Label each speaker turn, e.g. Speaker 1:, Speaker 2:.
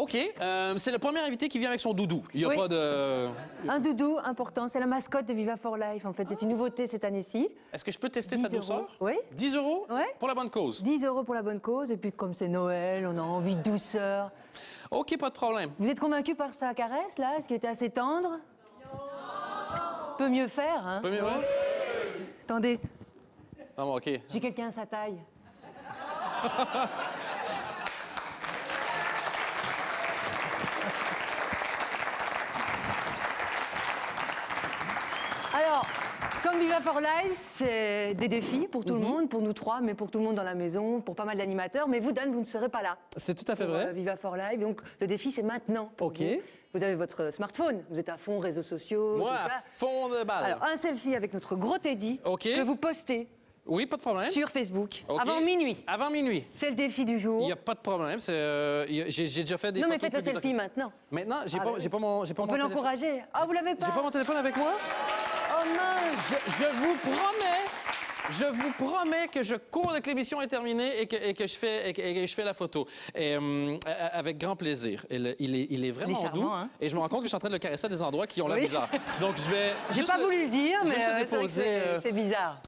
Speaker 1: OK. Euh, c'est le premier invité qui vient avec son doudou. Il n'y a pas de... Un doudou important. C'est la mascotte de Viva for Life, en fait. C'est une nouveauté cette année-ci. Est-ce que je peux tester sa douceur Oui. 10 euros pour la bonne cause 10 euros pour la bonne cause. Et puis, comme c'est Noël, on a envie de douceur. OK, pas de problème. Vous êtes convaincu par sa caresse, là Est-ce qui était assez tendre Peut mieux faire, hein Peut mieux, Attendez. Non, ah bon, OK. J'ai quelqu'un à sa taille. Alors, comme Viva for Life, c'est des défis pour tout le mhm. monde, pour nous trois, mais pour tout le monde dans la maison, pour pas mal d'animateurs. Mais vous, Dan, vous ne serez pas là. C'est tout à fait vrai. Euh, Viva for Life. Donc, le défi, c'est maintenant. OK. Vous. avez votre smartphone, vous êtes à fond réseaux sociaux. Moi, à fond de balle. Alors, un selfie avec notre gros Teddy que vous postez oui, pas de problème. Sur Facebook. Avant minuit. Avant minuit. C'est le défi du jour. Il n'y a pas de problème. Euh, j'ai déjà fait des. Non, mais faites le selfie maintenant. Maintenant, j'ai ah bah pas, mon. On peut l'encourager. Ah, vous l'avez pas J'ai pas mon téléphone avec moi Oh non, je, vous promets je vous promets que je cours dès que l'émission est terminée et que, je fais, et je fais la photo. Et, euh, avec grand plaisir. il, est, il, est, vraiment doux. Hein. Et je me rends compte que je suis en train de le caresser à des endroits qui ont l'air bizarre. bizarres. Donc je vais. J'ai pas voulu le dire, mais euh, euh, c'est bizarre.